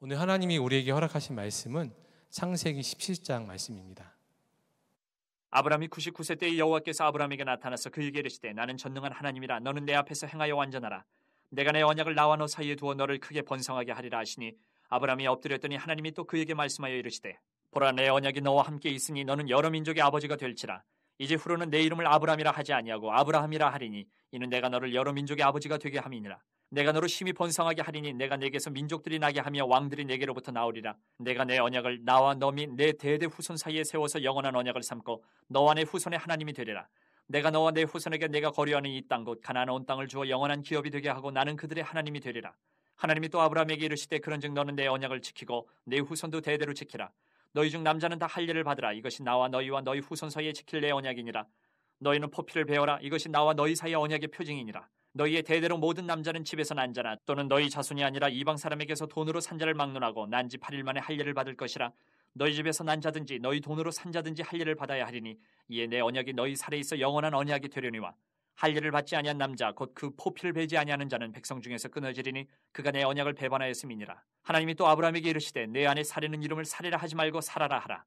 오늘 하나님이 우리에게 허락하신 말씀은 창세기 17장 말씀입니다. 아브라함이 99세 때에 여호와께서 아브라함에게 나타나서 그에게 이르시되 나는 전능한 하나님이라 너는 내 앞에서 행하여 완전하라 내가 내 언약을 나와 너 사이에 두어 너를 크게 번성하게 하리라 하시니 아브라함이 엎드렸더니 하나님이 또 그에게 말씀하여 이르시되 보라 내 언약이 너와 함께 있으니 너는 여러 민족의 아버지가 될지라 이제 후로는 내 이름을 아브라함이라 하지 아니하고 아브라함이라 하리니 이는 내가 너를 여러 민족의 아버지가 되게 함이니라 내가 너로 심히 번성하게 하리니 내가 내게서 민족들이 나게 하며 왕들이 내게로부터 나오리라. 내가 내 언약을 나와 너미 내 대대 후손 사이에 세워서 영원한 언약을 삼고 너와 내 후손의 하나님이 되리라. 내가 너와 내 후손에게 내가 거류하는 이땅곧 가나안 온 땅을 주어 영원한 기업이 되게 하고 나는 그들의 하나님이 되리라. 하나님이 또 아브라함에게 이르시되 그런즉 너는 내 언약을 지키고 내 후손도 대대로 지키라. 너희 중 남자는 다 할례를 받으라. 이것이 나와 너희와 너희 후손 사이에 지킬 내 언약이니라. 너희는 포피를 베어라. 이것이 나와 너희 사이의 언약의 표징이니라. 너희의 대대로 모든 남자는 집에서 난자나 또는 너희 자손이 아니라 이방 사람에게서 돈으로 산자를 막론하고 난지 8일 만에 할례를 받을 것이라 너희 집에서 난자든지 너희 돈으로 산자든지 할례를 받아야 하리니 이에 내 언약이 너희 살에 있어 영원한 언약이 되려니와 할례를 받지 아니한 남자 곧 그 포피를 베지 아니하는 자는 백성 중에서 끊어지리니 그가 내 언약을 배반하였음이니라 하나님이 또 아브라함에게 이르시되 내 안에 살이는 이름을 살이라 하지 말고 살아라 하라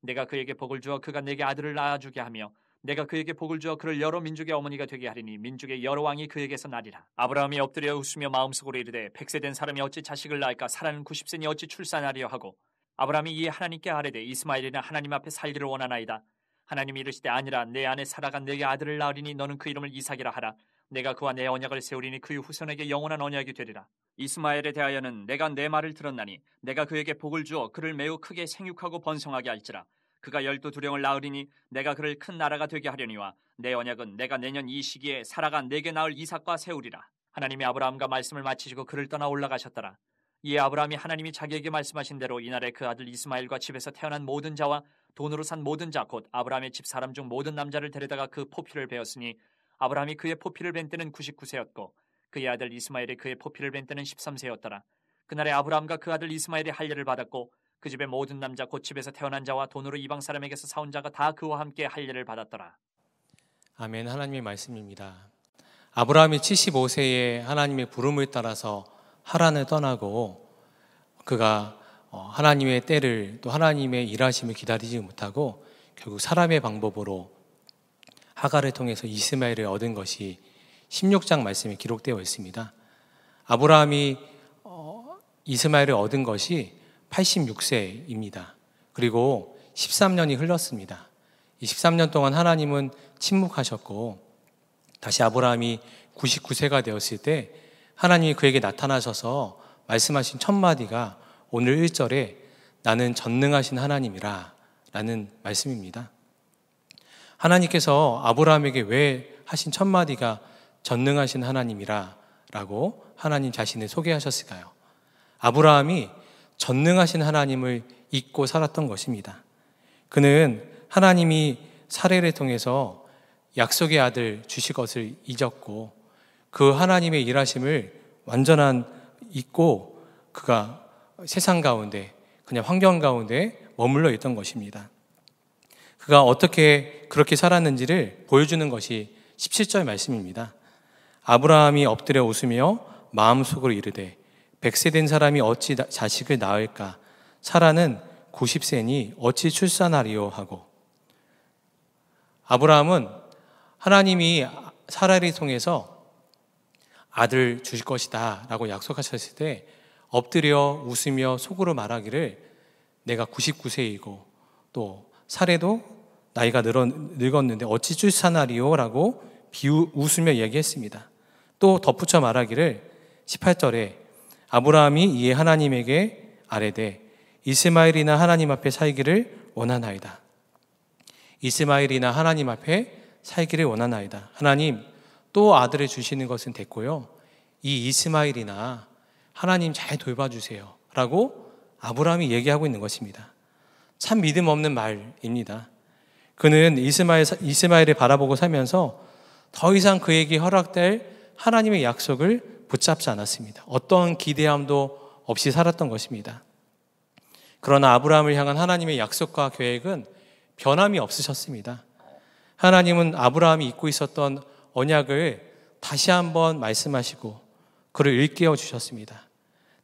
내가 그에게 복을 주어 그가 내게 아들을 낳아주게 하며 내가 그에게 복을 주어 그를 여러 민족의 어머니가 되게 하리니 민족의 여러 왕이 그에게서 나리라. 아브라함이 엎드려 웃으며 마음속으로 이르되 백세된 사람이 어찌 자식을 낳을까 사라는 90세니 어찌 출산하려 리 하고 아브라함이 이에 하나님께 아뢰되 이스마엘이나 하나님 앞에 살기를 원하나이다. 하나님이 이르시되 아니라 내 안에 살아가 내게 아들을 낳으리니 너는 그 이름을 이삭이라 하라. 내가 그와 내 언약을 세우리니 그의 후손에게 영원한 언약이 되리라. 이스마엘에 대하여는 내가 내 말을 들었나니 내가 그에게 복을 주어 그를 매우 크게 생육하고 번성하게 할지라. 그가 열두 두령을 낳으리니 내가 그를 큰 나라가 되게 하려니와 내 언약은 내가 내년 이 시기에 살아가 내게 낳을 이삭과 세우리라. 하나님이 아브라함과 말씀을 마치시고 그를 떠나 올라가셨더라. 이에 아브라함이 하나님이 자기에게 말씀하신 대로 이날에 그 아들 이스마엘과 집에서 태어난 모든 자와 돈으로 산 모든 자 곧 아브라함의 집 사람 중 모든 남자를 데려다가 그 포피를 베었으니 아브라함이 그의 포피를 벤 때는 99세였고 그의 아들 이스마엘이 그의 포피를 벤 때는 13세였더라. 그날에 아브라함과 그 아들 이스마엘이 할례를 받았고 그 집의 모든 남자 곧 집에서 태어난 자와 돈으로 이방 사람에게서 사온 자가 다 그와 함께 할례를 받았더라. 아멘 하나님의 말씀입니다. 아브라함이 75세에 하나님의 부름을 따라서 하란을 떠나고 그가 어, 하나님의 때를 또 하나님의 일하심을 기다리지 못하고 결국 사람의 방법으로 하가를 통해서 이스마엘을 얻은 것이 16장 말씀에 기록되어 있습니다. 아브라함이 어, 이스마엘을 얻은 것이 86세입니다. 그리고 13년이 흘렀습니다. 이 13년 동안 하나님은 침묵하셨고 다시 아브라함이 99세가 되었을 때 하나님이 그에게 나타나셔서 말씀하신 첫 마디가 오늘 1절에 나는 전능하신 하나님이라 라는 말씀입니다. 하나님께서 아브라함에게 왜 하신 첫 마디가 전능하신 하나님이라 라고 하나님 자신을 소개하셨을까요? 아브라함이 전능하신 하나님을 잊고 살았던 것입니다. 그는 하나님이 사례를 통해서 약속의 아들 주실 것을 잊었고 그 하나님의 일하심을 완전한 잊고 그가 세상 가운데 그냥 환경 가운데 머물러 있던 것입니다. 그가 어떻게 그렇게 살았는지를 보여주는 것이 17절 말씀입니다. 아브라함이 엎드려 웃으며 마음속으로 이르되 백세된 사람이 어찌 자식을 낳을까? 사라는 90세니 어찌 출산하리요? 하고. 아브라함은 하나님이 사라를 통해서 아들 주실 것이다 라고 약속하셨을 때 엎드려 웃으며 속으로 말하기를 내가 99세이고 또 사례도 나이가 늘어, 늙었는데 어찌 출산하리요? 라고 비웃으며 얘기했습니다. 또 덧붙여 말하기를 18절에 아브라함이 이에 하나님에게 아뢰되 이스마엘이나 하나님 앞에 살기를 원하나이다. 이스마엘이나 하나님 앞에 살기를 원하나이다. 하나님 또 아들을 주시는 것은 됐고요. 이 이스마엘이나 하나님 잘 돌봐 주세요. 라고 아브라함이 얘기하고 있는 것입니다. 참 믿음 없는 말입니다. 그는 이스마엘, 이스마엘을 바라보고 살면서 더 이상 그에게 허락될 하나님의 약속을 붙잡지 않았습니다. 어떤 기대함도 없이 살았던 것입니다. 그러나 아브라함을 향한 하나님의 약속과 계획은 변함이 없으셨습니다. 하나님은 아브라함이 잊고 있었던 언약을 다시 한번 말씀하시고 그를 일깨워 주셨습니다.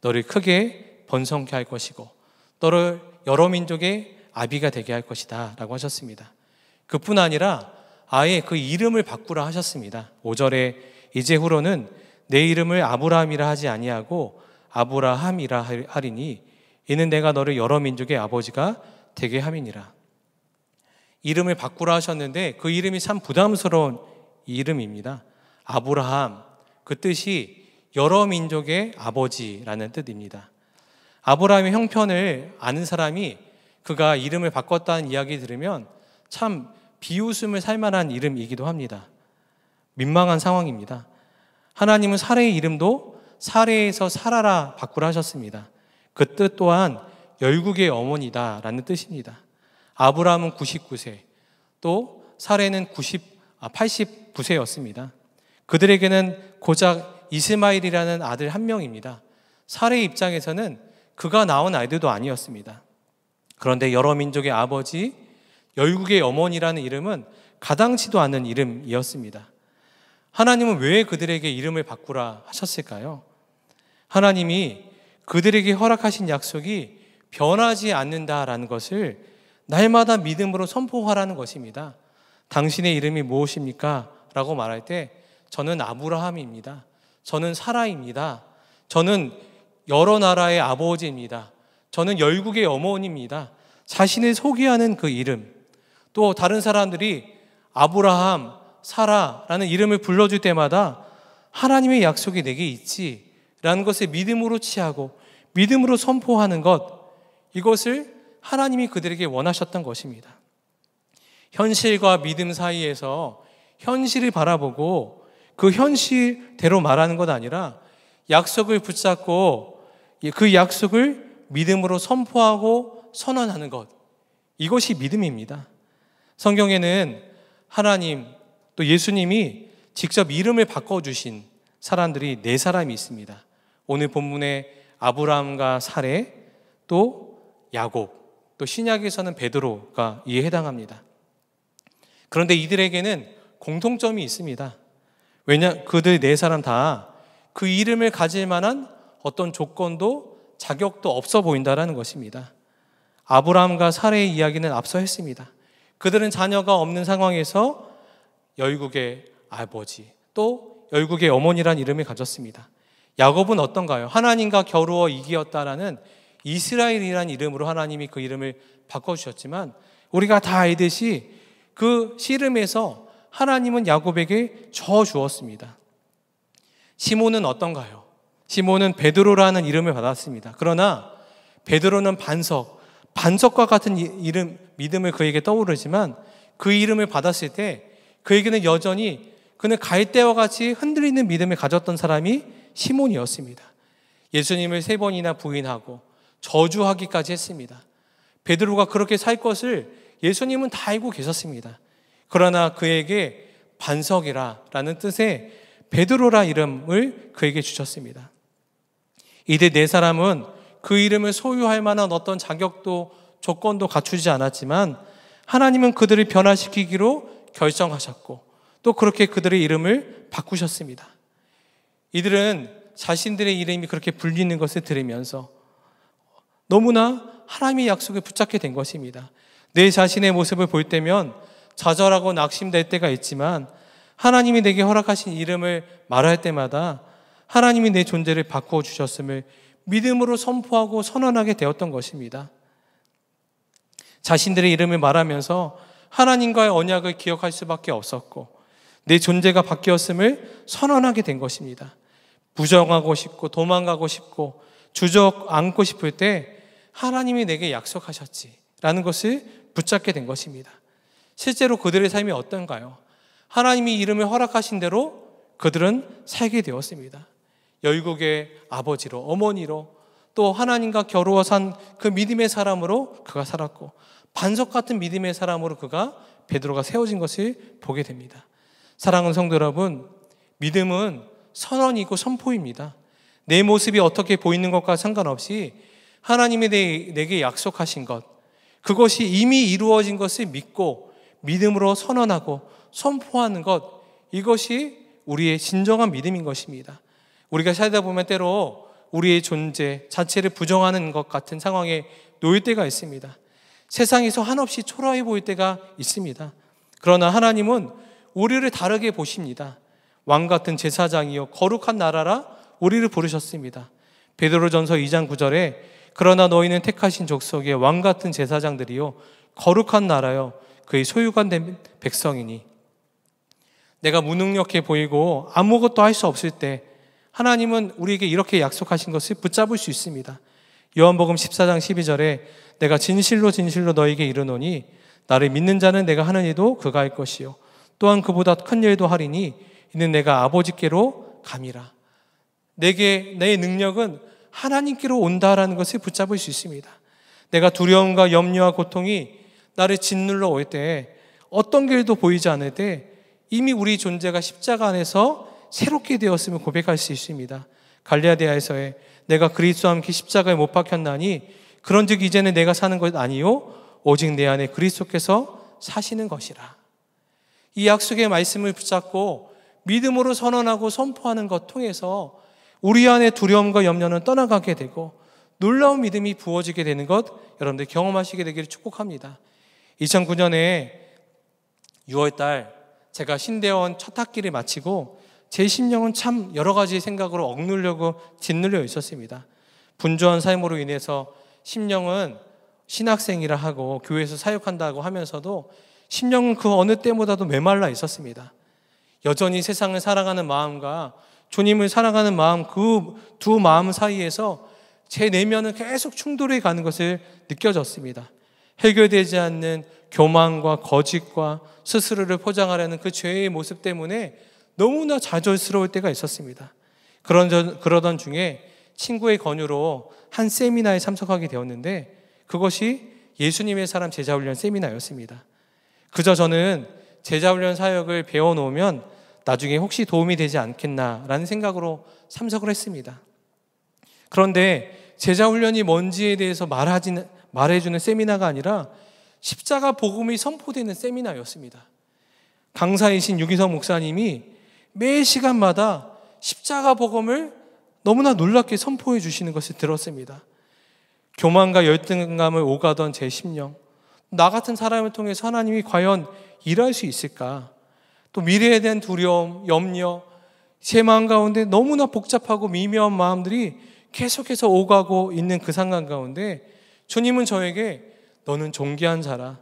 너를 크게 번성케 할 것이고 너를 여러 민족의 아비가 되게 할 것이다 라고 하셨습니다. 그뿐 아니라 아예 그 이름을 바꾸라 하셨습니다. 5절에 이제 후로는 내 이름을 아브라함이라 하지 아니하고 아브라함이라 하리니 이는 내가 너를 여러 민족의 아버지가 되게 함이니라. 이름을 바꾸라 하셨는데 그 이름이 참 부담스러운 이름입니다. 아브라함 그 뜻이 여러 민족의 아버지라는 뜻입니다. 아브라함의 형편을 아는 사람이 그가 이름을 바꿨다는 이야기 들으면 참 비웃음을 살 만한 이름이기도 합니다. 민망한 상황입니다. 하나님은 사례의 이름도 사례에서 살아라 바꾸라 하셨습니다. 그 뜻 또한 열국의 어머니다 라는 뜻입니다. 아브라함은 99세, 또 사례는 90, 아, 89세였습니다. 그들에게는 고작 이스마일이라는 아들 한 명입니다. 사례 입장에서는 그가 낳은 아이들도 아니었습니다. 그런데 여러 민족의 아버지, 열국의 어머니라는 이름은 가당치도 않은 이름이었습니다. 하나님은 왜 그들에게 이름을 바꾸라 하셨을까요? 하나님이 그들에게 허락하신 약속이 변하지 않는다라는 것을 날마다 믿음으로 선포하라는 것입니다. 당신의 이름이 무엇입니까? 라고 말할 때 저는 아브라함입니다. 저는 사라입니다. 저는 여러 나라의 아버지입니다. 저는 열국의 어머니입니다. 자신을 소개하는 그 이름. 또 다른 사람들이 아브라함, 사라라는 이름을 불러줄 때마다 하나님의 약속이 내게 있지라는 것을 믿음으로 취하고 믿음으로 선포하는 것 이것을 하나님이 그들에게 원하셨던 것입니다. 현실과 믿음 사이에서 현실을 바라보고 그 현실대로 말하는 것 아니라 약속을 붙잡고 그 약속을 믿음으로 선포하고 선언하는 것 이것이 믿음입니다. 성경에는 하나님, 또 예수님이 직접 이름을 바꿔주신 사람들이 네 사람이 있습니다. 오늘 본문에 아브라함과 사례, 또 야곱, 또 신약에서는 베드로가 이에 해당합니다. 그런데 이들에게는 공통점이 있습니다. 왜냐, 그들 네 사람 다 그 이름을 가질 만한 어떤 조건도 자격도 없어 보인다라는 것입니다. 아브라함과 사례의 이야기는 앞서 했습니다. 그들은 자녀가 없는 상황에서 열국의 아버지 또 열국의 어머니란 이름을 가졌습니다. 야곱은 어떤가요? 하나님과 겨루어 이기었다라는 이스라엘이란 이름으로 하나님이 그 이름을 바꿔주셨지만 우리가 다 알듯이 그 씨름에서 하나님은 야곱에게 저 주었습니다. 시몬은 어떤가요? 시몬은 베드로라는 이름을 받았습니다. 그러나 베드로는 반석, 반석과 같은 이름, 믿음을 그에게 떠오르지만 그 이름을 받았을 때 그에게는 여전히 그는 갈대와 같이 흔들리는 믿음을 가졌던 사람이 시몬이었습니다. 예수님을 세 번이나 부인하고 저주하기까지 했습니다. 베드로가 그렇게 살 것을 예수님은 다 알고 계셨습니다. 그러나 그에게 반석이라라는 뜻의 베드로라 이름을 그에게 주셨습니다. 이때 네 사람은 그 이름을 소유할 만한 어떤 자격도 조건도 갖추지 않았지만 하나님은 그들을 변화시키기로 결정하셨고 또 그렇게 그들의 이름을 바꾸셨습니다. 이들은 자신들의 이름이 그렇게 불리는 것을 들으면서 너무나 하나님의 약속에 붙잡게 된 것입니다. 내 자신의 모습을 볼 때면 좌절하고 낙심될 때가 있지만 하나님이 내게 허락하신 이름을 말할 때마다 하나님이 내 존재를 바꾸어 주셨음을 믿음으로 선포하고 선언하게 되었던 것입니다. 자신들의 이름을 말하면서 하나님과의 언약을 기억할 수밖에 없었고 내 존재가 바뀌었음을 선언하게 된 것입니다. 부정하고 싶고 도망가고 싶고 주저앉고 싶을 때 하나님이 내게 약속하셨지라는 것을 붙잡게 된 것입니다. 실제로 그들의 삶이 어떤가요? 하나님이 이름을 허락하신 대로 그들은 살게 되었습니다. 열국의 아버지로 어머니로 또 하나님과 겨루어 산그 믿음의 사람으로 그가 살았고 반석 같은 믿음의 사람으로 그가 베드로가 세워진 것을 보게 됩니다. 사랑하는 성도 여러분, 믿음은 선언이고 선포입니다. 내 모습이 어떻게 보이는 것과 상관없이 하나님이 내, 게 약속하신 것, 그것이 이미 이루어진 것을 믿고 믿음으로 선언하고 선포하는 것, 이것이 우리의 진정한 믿음인 것입니다. 우리가 살다 보면 때로 우리의 존재 자체를 부정하는 것 같은 상황에 놓일 때가 있습니다. 세상에서 한없이 초라해 보일 때가 있습니다. 그러나 하나님은 우리를 다르게 보십니다. 왕 같은 제사장이요 거룩한 나라라 우리를 부르셨습니다. 베드로전서 2장 9절에 그러나 너희는 택하신 족속의 왕 같은 제사장들이요 거룩한 나라요 그의 소유가 된 백성이니 내가 무능력해 보이고 아무것도 할 수 없을 때 하나님은 우리에게 이렇게 약속하신 것을 붙잡을 수 있습니다. 요한복음 14장 12절에 내가 진실로 진실로 너에게 이르노니 나를 믿는 자는 내가 하는 일도 그가 할 것이요 또한 그보다 큰 일도 하리니 이는 내가 아버지께로 감이라 내게 내 능력은 하나님께로 온다라는 것을 붙잡을 수 있습니다. 내가 두려움과 염려와 고통이 나를 짓눌러 올때 어떤 길도 보이지 않을 때 이미 우리 존재가 십자가 안에서 새롭게 되었음을 고백할 수 있습니다. 갈리아디아에서의 내가 그리스도와 함께 십자가에 못 박혔나니 그런즉 이제는 내가 사는 것 아니요 오직 내 안에 그리스도께서 사시는 것이라. 이 약속의 말씀을 붙잡고 믿음으로 선언하고 선포하는 것 통해서 우리 안에 두려움과 염려는 떠나가게 되고 놀라운 믿음이 부어지게 되는 것 여러분들 경험하시게 되기를 축복합니다. 2009년에 6월달 제가 신대원 첫 학기를 마치고 제 심령은 참 여러 가지 생각으로 억눌려고 짓눌려 있었습니다. 분주한 삶으로 인해서 심령은 신학생이라 하고 교회에서 사역한다고 하면서도 심령은 그 어느 때보다도 메말라 있었습니다. 여전히 세상을 사랑하는 마음과 주님을 사랑하는 마음 그 두 마음 사이에서 제 내면은 계속 충돌해 가는 것을 느껴졌습니다. 해결되지 않는 교만과 거짓과 스스로를 포장하려는 그 죄의 모습 때문에 너무나 좌절스러울 때가 있었습니다. 그런 그러던 중에 친구의 권유로 한 세미나에 참석하게 되었는데 그것이 예수님의 사람 제자훈련 세미나였습니다. 그저 저는 제자훈련 사역을 배워놓으면 나중에 혹시 도움이 되지 않겠나라는 생각으로 참석을 했습니다. 그런데 제자훈련이 뭔지에 대해서 말하지 말해주는 세미나가 아니라 십자가 복음이 선포되는 세미나였습니다. 강사이신 유기성 목사님이 매 시간마다 십자가 복음을 너무나 놀랍게 선포해 주시는 것을 들었습니다. 교만과 열등감을 오가던 제 심령, 나 같은 사람을 통해 하나님이 과연 일할 수 있을까? 또 미래에 대한 두려움, 염려, 제 마음 가운데 너무나 복잡하고 미묘한 마음들이 계속해서 오가고 있는 그 상황 가운데 주님은 저에게 너는 존귀한 자라.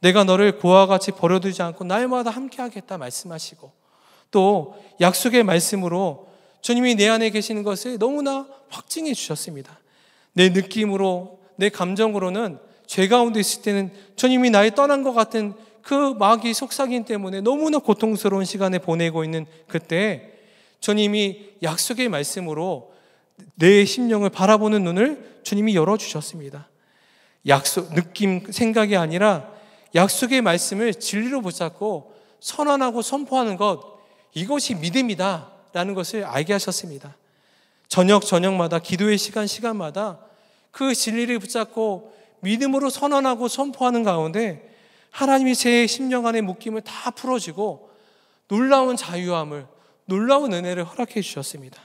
내가 너를 고와 같이 버려두지 않고 날마다 함께하겠다 말씀하시고 또 약속의 말씀으로 주님이 내 안에 계시는 것을 너무나 확증해 주셨습니다. 내 느낌으로, 내 감정으로는 죄 가운데 있을 때는 주님이 나를 떠난 것 같은 그 마귀 속삭임 때문에 너무나 고통스러운 시간에 보내고 있는 그때 주님이 약속의 말씀으로 내 심령을 바라보는 눈을 주님이 열어주셨습니다. 약속, 느낌, 생각이 아니라 약속의 말씀을 진리로 붙잡고 선언하고 선포하는 것, 이것이 믿음이다. 라는 것을 알게 하셨습니다. 저녁 저녁마다 기도의 시간 시간마다 그 진리를 붙잡고 믿음으로 선언하고 선포하는 가운데 하나님이 제 심령 안의 묶임을 다 풀어주고 놀라운 자유함을 놀라운 은혜를 허락해 주셨습니다.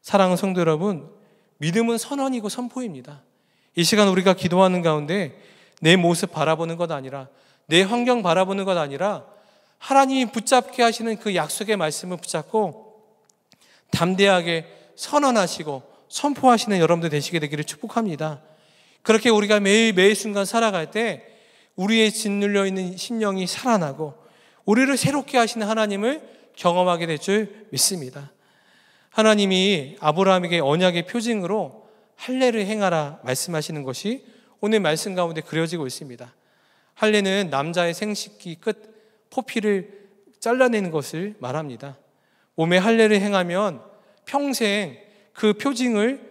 사랑하는 성도 여러분, 믿음은 선언이고 선포입니다. 이 시간 우리가 기도하는 가운데 내 모습 바라보는 것 아니라 내 환경 바라보는 것 아니라 하나님이 붙잡게 하시는 그 약속의 말씀을 붙잡고 담대하게 선언하시고 선포하시는 여러분들 되시게 되기를 축복합니다. 그렇게 우리가 매일 매일 순간 살아갈 때 우리의 짓눌려 있는 심령이 살아나고 우리를 새롭게 하시는 하나님을 경험하게 될 줄 믿습니다. 하나님이 아브라함에게 언약의 표징으로 할례를 행하라 말씀하시는 것이 오늘 말씀 가운데 그려지고 있습니다. 할례는 남자의 생식기 끝 포피를 잘라내는 것을 말합니다. 몸에 할례를 행하면 평생 그 표징을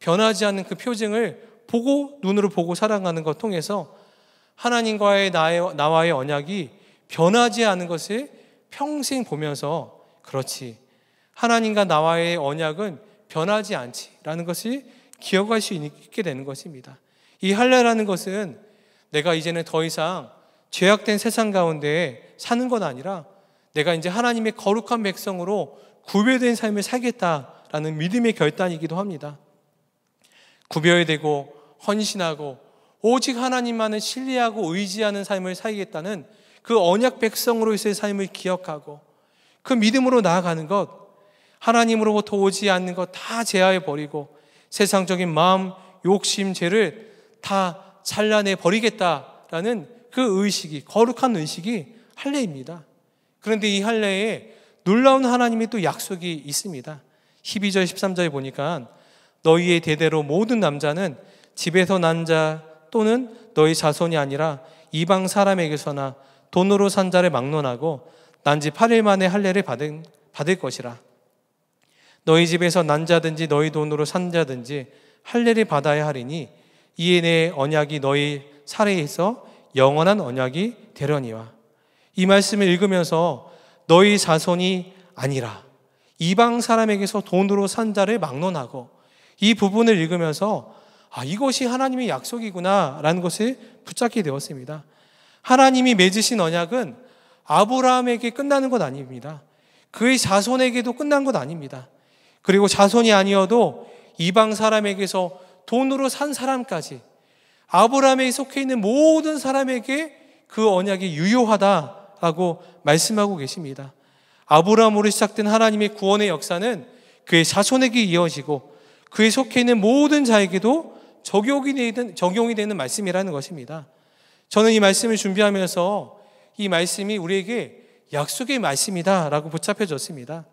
변하지 않는 그 표징을 보고 눈으로 보고 사랑하는 것 통해서 하나님과의 나의, 나와의 언약이 변하지 않은 것을 평생 보면서 그렇지 하나님과 나와의 언약은 변하지 않지라는 것을 기억할 수 있게 되는 것입니다. 이 할례라는 것은 내가 이제는 더 이상 죄악된 세상 가운데 사는 건 아니라 내가 이제 하나님의 거룩한 백성으로 구별된 삶을 살겠다라는 믿음의 결단이기도 합니다. 구별되고 헌신하고 오직 하나님만을 신뢰하고 의지하는 삶을 살겠다는 그 언약 백성으로서의 삶을 기억하고 그 믿음으로 나아가는 것 하나님으로부터 오지 않는 것 다 제하해 버리고 세상적인 마음, 욕심, 죄를 다 잘라내 버리겠다라는 그 의식이 거룩한 의식이 할례입니다. 그런데 이 할례에 놀라운 하나님의 또 약속이 있습니다. 12절 13절에 보니까 너희의 대대로 모든 남자는 집에서 난자 또는 너희 자손이 아니라 이방 사람에게서나 돈으로 산 자를 막론하고 난지 8일 만에 할례를 받은, 받을 것이라. 너희 집에서 난 자든지 너희 돈으로 산 자든지 할례를 받아야 하리니 이에 내 언약이 너희 살해에서 영원한 언약이 되려니와 이 말씀을 읽으면서 너희 자손이 아니라 이방 사람에게서 돈으로 산 자를 막론하고 이 부분을 읽으면서 아, 이것이 하나님의 약속이구나라는 것을 붙잡게 되었습니다. 하나님이 맺으신 언약은 아브라함에게 끝나는 것 아닙니다. 그의 자손에게도 끝난 것 아닙니다. 그리고 자손이 아니어도 이방 사람에게서 돈으로 산 사람까지 아브라함에 속해 있는 모든 사람에게 그 언약이 유효하다 라고 말씀하고 계십니다. 아브라함으로 시작된 하나님의 구원의 역사는 그의 자손에게 이어지고 그에 속해 있는 모든 자에게도 적용이 되는, 적용이 되는 말씀이라는 것입니다. 저는 이 말씀을 준비하면서 이 말씀이 우리에게 약속의 말씀이다 라고 붙잡혀졌습니다.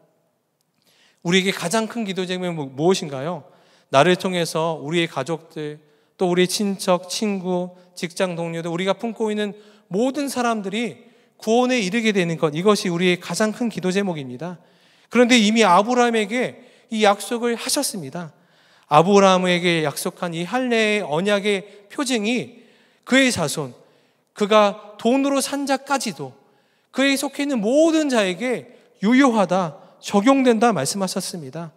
우리에게 가장 큰 기도 제목은 뭐, 무엇인가요? 나를 통해서 우리의 가족들, 또 우리의 친척, 친구, 직장 동료들, 우리가 품고 있는 모든 사람들이 구원에 이르게 되는 것 이것이 우리의 가장 큰 기도 제목입니다. 그런데 이미 아브라함에게 이 약속을 하셨습니다. 아브라함에게 약속한 이 할례의 언약의 표징이 그의 자손, 그가 돈으로 산 자까지도 그에 속해 있는 모든 자에게 유효하다, 적용된다 말씀하셨습니다.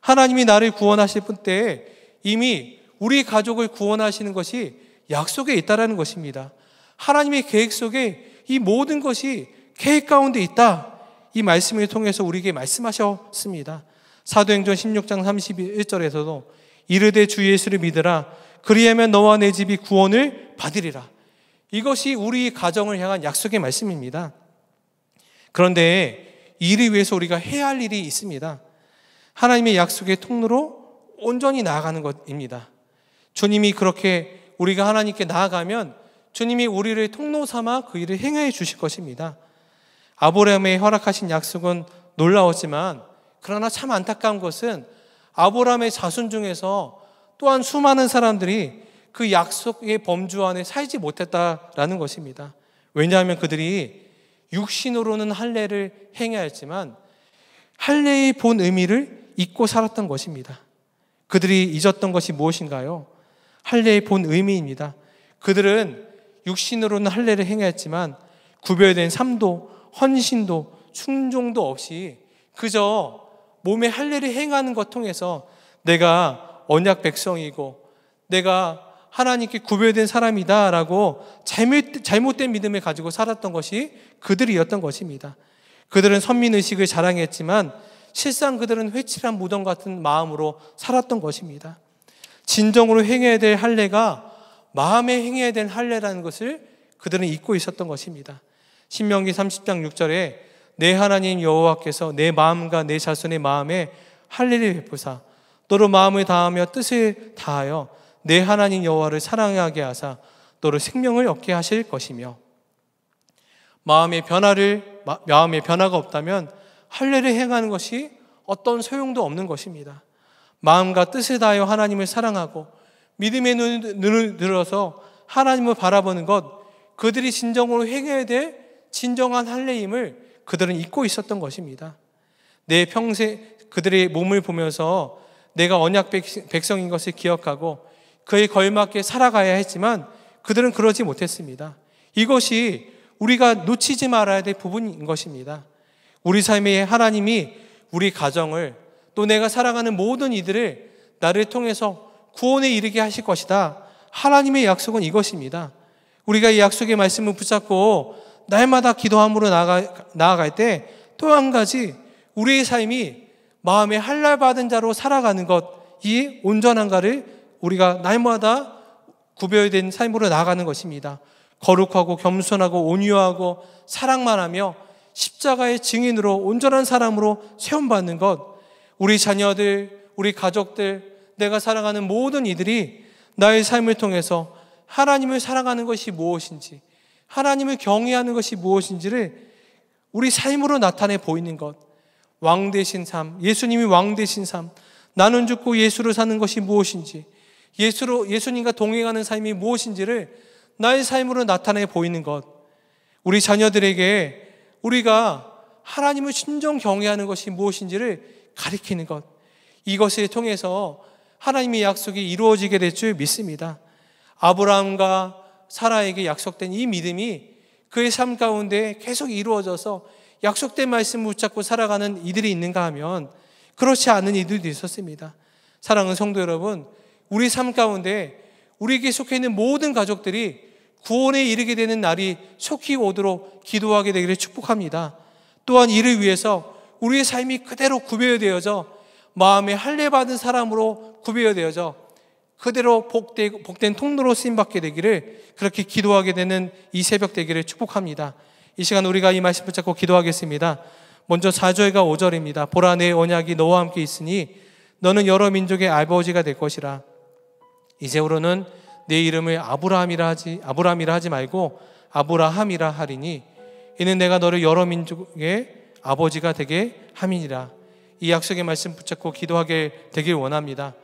하나님이 나를 구원하실 뿐 때에 이미 우리 가족을 구원하시는 것이 약속에 있다라는 것입니다. 하나님의 계획 속에 이 모든 것이 계획 가운데 있다. 이 말씀을 통해서 우리에게 말씀하셨습니다. 사도행전 16장 31절에서도 이르되 주 예수를 믿으라. 그리하면 너와 내 집이 구원을 받으리라. 이것이 우리 가정을 향한 약속의 말씀입니다. 그런데 이를 위해서 우리가 해야 할 일이 있습니다. 하나님의 약속의 통로로 온전히 나아가는 것입니다. 주님이 그렇게 우리가 하나님께 나아가면 주님이 우리를 통로 삼아 그 일을 행해 주실 것입니다. 아브라함의 허락하신 약속은 놀라웠지만 그러나 참 안타까운 것은 아브라함의 자손 중에서 또한 수많은 사람들이 그 약속의 범주 안에 살지 못했다라는 것입니다. 왜냐하면 그들이 육신으로는 할례를 행해했지만 할례의 본 의미를 잊고 살았던 것입니다. 그들이 잊었던 것이 무엇인가요? 할례의 본 의미입니다. 그들은 육신으로는 할례를 행했지만 구별된 삶도 헌신도 충종도 없이 그저 몸에 할례를 행하는 것 통해서 내가 언약 백성이고 내가 하나님께 구별된 사람이다라고 잘못, 잘못된 믿음을 가지고 살았던 것이 그들이었던 것입니다. 그들은 선민 의식을 자랑했지만 실상 그들은 회칠한 무덤 같은 마음으로 살았던 것입니다. 진정으로 행해야 될 할례가 마음에 행해야 될 할례라는 것을 그들은 잊고 있었던 것입니다. 신명기 30장 6절에 내 하나님 여호와께서 내 마음과 내 자손의 마음에 할례를 베푸사 너로 마음을 다하며 뜻을 다하여 내 하나님 여호와를 사랑하게 하사 너로 생명을 얻게 하실 것이며 마음의 변화를 마음의 변화가 없다면 할례를 행하는 것이 어떤 소용도 없는 것입니다. 마음과 뜻을 다하여 하나님을 사랑하고 믿음의 눈을 들어서 하나님을 바라보는 것, 그들이 진정으로 회개에 대해 진정한 할례임을 그들은 잊고 있었던 것입니다. 내 평생 그들의 몸을 보면서 내가 언약 백성인 것을 기억하고 그에 걸맞게 살아가야 했지만 그들은 그러지 못했습니다. 이것이 우리가 놓치지 말아야 될 부분인 것입니다. 우리 삶에 하나님이 우리 가정을 또 내가 살아가는 모든 이들을 나를 통해서 구원에 이르게 하실 것이다. 하나님의 약속은 이것입니다. 우리가 이 약속의 말씀을 붙잡고 날마다 기도함으로 나아가, 나아갈 때 또 한 가지 우리의 삶이 마음에 한랄받은 자로 살아가는 것, 이 온전한가를 우리가 날마다 구별된 삶으로 나아가는 것입니다. 거룩하고 겸손하고 온유하고 사랑만 하며 십자가의 증인으로 온전한 사람으로 세움받는 것, 우리 자녀들, 우리 가족들, 내가 사랑하는 모든 이들이 나의 삶을 통해서 하나님을 사랑하는 것이 무엇인지, 하나님을 경외하는 것이 무엇인지를 우리 삶으로 나타내 보이는 것. 왕 대신 삶, 예수님이 왕 대신 삶, 나는 죽고 예수로 사는 것이 무엇인지, 예수로, 예수님과 동행하는 삶이 무엇인지를 나의 삶으로 나타내 보이는 것. 우리 자녀들에게 우리가 하나님을 신정 경외하는 것이 무엇인지를 가리키는 것. 이것을 통해서 하나님의 약속이 이루어지게 될 줄 믿습니다. 아브라함과 사라에게 약속된 이 믿음이 그의 삶 가운데 계속 이루어져서 약속된 말씀 붙잡고 살아가는 이들이 있는가 하면 그렇지 않은 이들도 있었습니다. 사랑하는 성도 여러분, 우리 삶 가운데 우리에게 속해 있는 모든 가족들이 구원에 이르게 되는 날이 속히 오도록 기도하게 되기를 축복합니다. 또한 이를 위해서 우리의 삶이 그대로 구별되어져 마음에 할례받은 사람으로 구별되어져 그대로 복되, 복된 통로로 쓰임받게 되기를 그렇게 기도하게 되는 이 새벽 되기를 축복합니다. 이 시간 우리가 이 말씀 붙잡고 기도하겠습니다. 먼저 4절과 5절입니다. 보라 내 언약이 너와 함께 있으니 너는 여러 민족의 아버지가 될 것이라. 이제후로는 내 이름을 아브라함이라 하지 아브라함이라 하지 말고 아브라함이라 하리니 이는 내가 너를 여러 민족의 아버지가 되게 함이니라. 이 약속의 말씀 붙잡고 기도하게 되길 원합니다.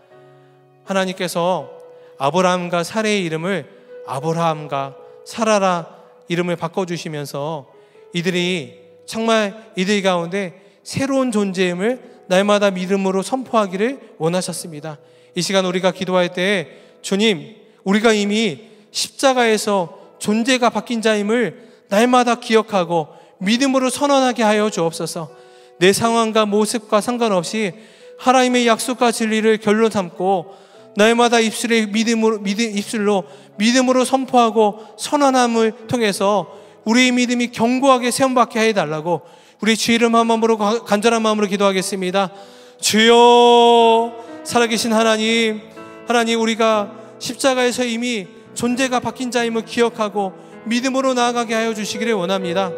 하나님께서 아브라함과 사례의 이름을 아브라함과 사라라 이름을 바꿔주시면서 이들이 정말 이들 가운데 새로운 존재임을 날마다 믿음으로 선포하기를 원하셨습니다. 이 시간 우리가 기도할 때 주님, 우리가 이미 십자가에서 존재가 바뀐 자임을 날마다 기억하고 믿음으로 선언하게 하여 주옵소서. 내 상황과 모습과 상관없이 하나님의 약속과 진리를 결론 삼고 날마다 입술에 믿음으로 믿음, 입술로 믿음으로 선포하고 선언함을 통해서 우리의 믿음이 견고하게 세움받게 해 달라고 우리 주의를 마음으로 간절한 마음으로 기도하겠습니다. 주여 살아계신 하나님 하나님 우리가 십자가에서 이미 존재가 바뀐 자임을 기억하고 믿음으로 나아가게 하여 주시기를 원합니다.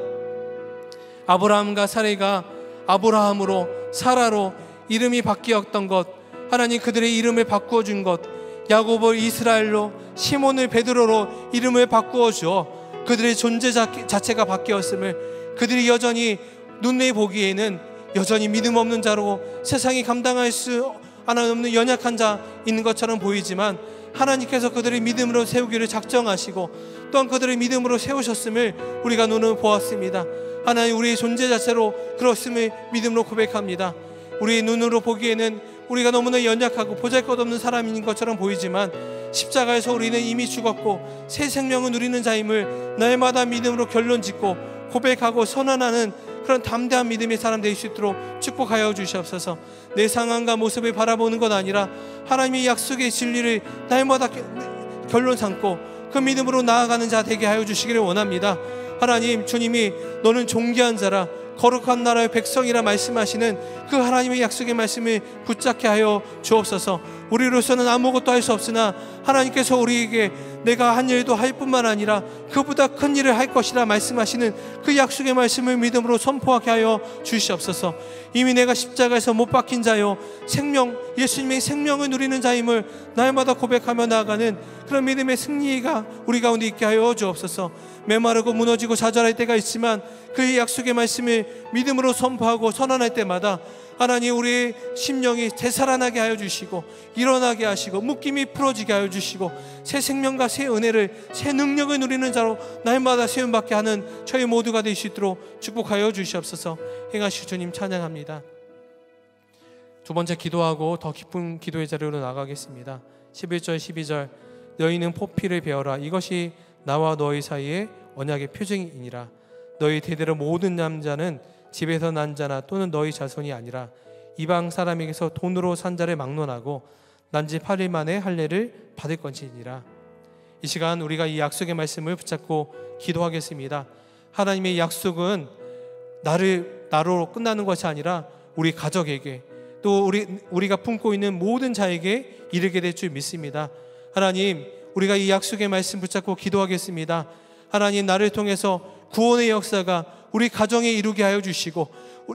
아브라함과 사례가 아브라함으로 사라로 이름이 바뀌었던 것 하나님 그들의 이름을 바꾸어 준것 야곱을 이스라엘로 시몬을 베드로로 이름을 바꾸어 주어 그들의 존재 자체가 바뀌었음을 그들이 여전히 눈에 보기에는 여전히 믿음 없는 자로 세상이 감당할 수 하나 없는 연약한 자 있는 것처럼 보이지만 하나님께서 그들의 믿음으로 세우기를 작정하시고 또한 그들의 믿음으로 세우셨음을 우리가 눈을 보았습니다. 하나님 우리의 존재 자체로 그렇음을 믿음으로 고백합니다. 우리의 눈으로 보기에는 우리가 너무나 연약하고 보잘것없는 사람인 것처럼 보이지만 십자가에서 우리는 이미 죽었고 새 생명을 누리는 자임을 날마다 믿음으로 결론짓고 고백하고 선언하는 그런 담대한 믿음의 사람 될 수 있도록 축복하여 주시옵소서. 내 상황과 모습을 바라보는 것 아니라 하나님의 약속의 진리를 날마다 결론 삼고 그 믿음으로 나아가는 자 되게 하여 주시기를 원합니다. 하나님 주님이 너는 종교한 자라 거룩한 나라의 백성이라 말씀하시는 그 하나님의 약속의 말씀을 붙잡게 하여 주옵소서 우리로서는 아무것도 할 수 없으나 하나님께서 우리에게 내가 한 일도 할 뿐만 아니라 그보다 큰 일을 할 것이라 말씀하시는 그 약속의 말씀을 믿음으로 선포하게 하여 주시옵소서. 이미 내가 십자가에서 못 박힌 자요 생명 예수님의 생명을 누리는 자임을 날마다 고백하며 나아가는 그런 믿음의 승리가 우리 가운데 있게 하여 주옵소서. 메마르고 무너지고 좌절할 때가 있지만 그의 약속의 말씀을 믿음으로 선포하고 선언할 때마다 하나님 우리 심령이 되살아나게 하여 주시고 일어나게 하시고 묶임이 풀어지게 하여 주시고 새 생명과 새 은혜를 새 능력을 누리는 자로 날마다 세움받게 하는 저희 모두가 될 수 있도록 축복하여 주시옵소서 행하시 주님 찬양합니다 두 번째 기도하고 더 깊은 기도의 자리로 나가겠습니다 11절 12절 너희는 포피를 베어라 이것이 나와 너희 사이에 언약의 표징이니라 너희 대대로 모든 남자는 집에서 난 자나 또는 너희 자손이 아니라 이방 사람에게서 돈으로 산 자를 막론하고 난지 8일 만에 할례를 받을 것이니라. 이 시간 우리가 이 약속의 말씀을 붙잡고 기도하겠습니다. 하나님의 약속은 나를 나로 끝나는 것이 아니라 우리 가족에게 또 우리 우리가 품고 있는 모든 자에게 이르게 될 줄 믿습니다. 하나님, 우리가 이 약속의 말씀 붙잡고 기도하겠습니다. 하나님 나를 통해서 구원의 역사가 우리 가정에 이루게 하여 주시고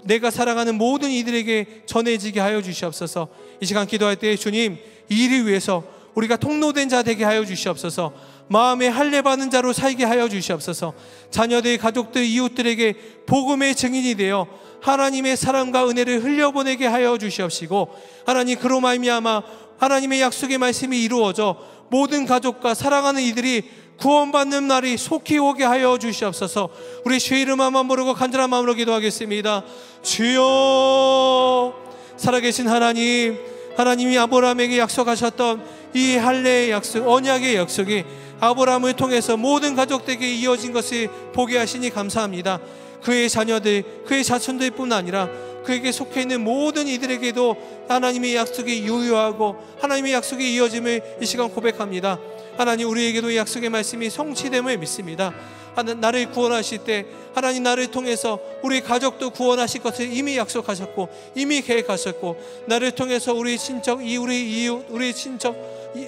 내가 사랑하는 모든 이들에게 전해지게 하여 주시옵소서. 이 시간 기도할 때 주님 이 일을 위해서 우리가 통로된 자 되게 하여 주시옵소서. 마음에 할례 받는 자로 살게 하여 주시옵소서. 자녀들, 가족들, 이웃들에게 복음의 증인이 되어 하나님의 사랑과 은혜를 흘려보내게 하여 주시옵시고 하나님 그로 말미암아 하나님의 약속의 말씀이 이루어져 모든 가족과 사랑하는 이들이 구원받는 날이 속히 오게 하여 주시옵소서. 우리 주 이름만 모르고 간절한 마음으로 기도하겠습니다. 주여 살아계신 하나님 하나님이 아브라에게 약속하셨던 이 할례의 약속 언약의 약속이 아브라을 통해서 모든 가족들에게 이어진 것을 보게 하시니 감사합니다. 그의 자녀들, 그의 자손들뿐 아니라 그에게 속해 있는 모든 이들에게도 하나님의 약속이 유효하고 하나님의 약속이 이어짐을 이 시간 고백합니다. 하나님 우리에게도 약속의 말씀이 성취됨을 믿습니다. 하나님 나를 구원하실 때 하나님 나를 통해서 우리 가족도 구원하실 것을 이미 약속하셨고 이미 계획하셨고 나를 통해서 우리 친척 이 우리 이웃 우리 친척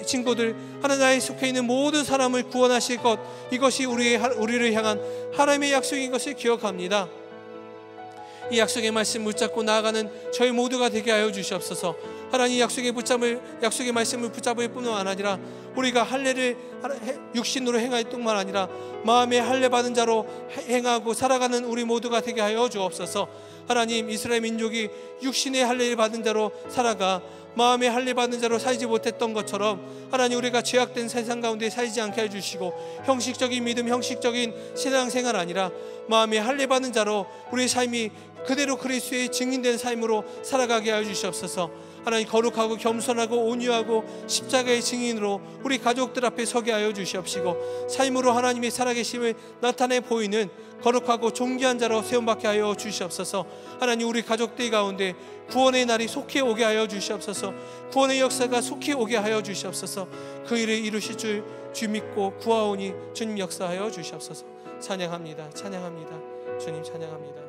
친구들 하나님 나에 속해 있는 모든 사람을 구원하실 것 이것이 우리 우리를 향한 하나님의 약속인 것을 기억합니다. 이 약속의 말씀 붙잡고 나아가는 저희 모두가 되게 하여 주시옵소서. 하나님 약속의 붙잡을 약속의 말씀을 붙잡을 뿐만 아니라 우리가 할례를 육신으로 행할 뿐만 아니라 마음에 할례 받은 자로 행하고 살아가는 우리 모두가 되게 하여 주옵소서. 하나님 이스라엘 민족이 육신의 할례를 받은 자로 살아가 마음의 할례 받은 자로 살지 못했던 것처럼 하나님 우리가 죄악된 세상 가운데 살지 않게 해주시고 형식적인 믿음 형식적인 신앙생활 아니라 마음의 할례 받은 자로 우리의 삶이 그대로 그리스도의 증인된 삶으로 살아가게 하여 주시옵소서. 하나님 거룩하고 겸손하고 온유하고 십자가의 증인으로 우리 가족들 앞에 서게 하여 주시옵시고 삶으로 하나님의 살아계심을 나타내 보이는 거룩하고 존귀한 자로 세움받게 하여 주시옵소서 하나님 우리 가족들 가운데 구원의 날이 속히 오게 하여 주시옵소서 구원의 역사가 속히 오게 하여 주시옵소서 그 일을 이루실 줄 주 믿고 구하오니 주님 역사하여 주시옵소서 찬양합니다 찬양합니다 주님 찬양합니다